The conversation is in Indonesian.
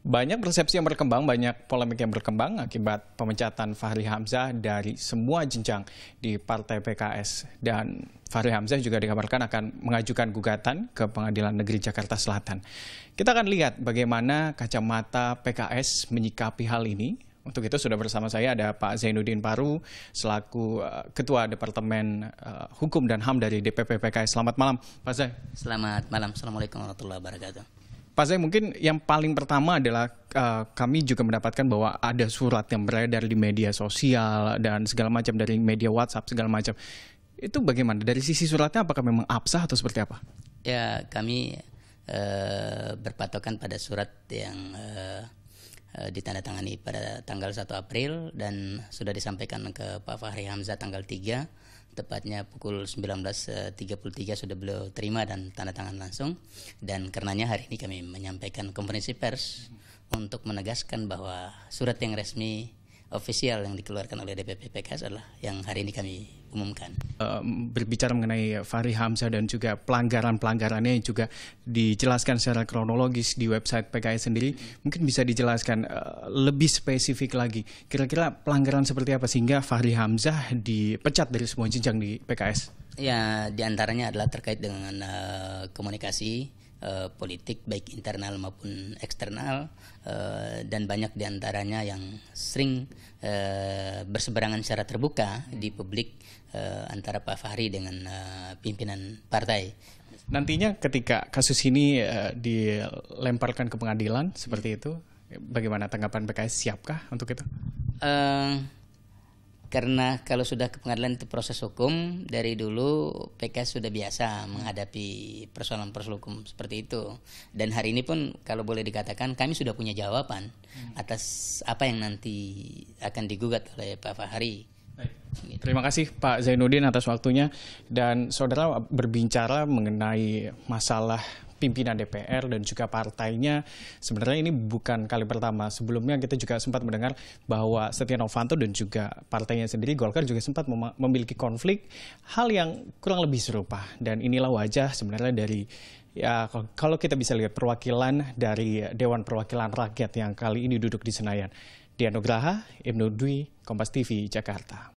Banyak persepsi yang berkembang, banyak polemik yang berkembang akibat pemecatan Fahri Hamzah dari semua jenjang di Partai PKS. Dan Fahri Hamzah juga dikabarkan akan mengajukan gugatan ke Pengadilan Negeri Jakarta Selatan. Kita akan lihat bagaimana kacamata PKS menyikapi hal ini. Untuk itu sudah bersama saya ada Pak Zainuddin Paru selaku eh, Ketua Departemen eh, Hukum dan HAM dari DPP PKS. Selamat malam Pak Zain. Selamat malam. Assalamualaikum warahmatullahi wabarakatuh. Pak Zai mungkin yang paling pertama adalah uh, kami juga mendapatkan bahwa ada surat yang beredar di media sosial dan segala macam dari media WhatsApp segala macam. Itu bagaimana? Dari sisi suratnya apakah memang absah atau seperti apa? Ya, kami uh, berpatokan pada surat yang uh, ditandatangani pada tanggal 1 April dan sudah disampaikan ke Pak Fahri Hamzah tanggal 3 tepatnya pukul 19.33 eh, sudah beliau terima dan tanda tangan langsung dan karenanya hari ini kami menyampaikan konferensi pers untuk menegaskan bahwa surat yang resmi official yang dikeluarkan oleh DPP PKS adalah yang hari ini kami umumkan. Eh, berbicara mengenai Fahri Hamzah dan juga pelanggaran-pelanggarannya yang juga dijelaskan secara kronologis di website PKS sendiri, mungkin bisa dijelaskan eh, lebih spesifik lagi. Kira-kira pelanggaran seperti apa sehingga Fahri Hamzah dipecat dari semua jenjang di PKS? Ya, diantaranya adalah terkait dengan eh, komunikasi Eh, politik baik internal maupun eksternal uh, dan banyak diantaranya yang sering uh, berseberangan secara terbuka di publik uh, antara Pak Fahri dengan uh, pimpinan partai. Nantinya ketika kasus ini uh, dilemparkan ke pengadilan seperti itu, bagaimana tanggapan PKS siapkah untuk itu? Uh, karena kalau sudah ke pengadilan itu proses hukum dari dulu PK sudah biasa menghadapi persoalan-persoalan hukum seperti itu dan hari ini pun kalau boleh dikatakan kami sudah punya jawaban hmm. atas apa yang nanti akan digugat oleh Pak Fahri. Baik. Gitu. Terima kasih Pak Zainuddin atas waktunya dan saudara berbicara mengenai masalah pimpinan DPR dan juga partainya. Sebenarnya ini bukan kali pertama. Sebelumnya kita juga sempat mendengar bahwa Setia Novanto dan juga partainya sendiri Golkar juga sempat mem memiliki konflik hal yang kurang lebih serupa. Dan inilah wajah sebenarnya dari ya kalau kita bisa lihat perwakilan dari Dewan Perwakilan Rakyat yang kali ini duduk di Senayan. Dianugraha, Ibnu Dwi, Kompas TV, Jakarta.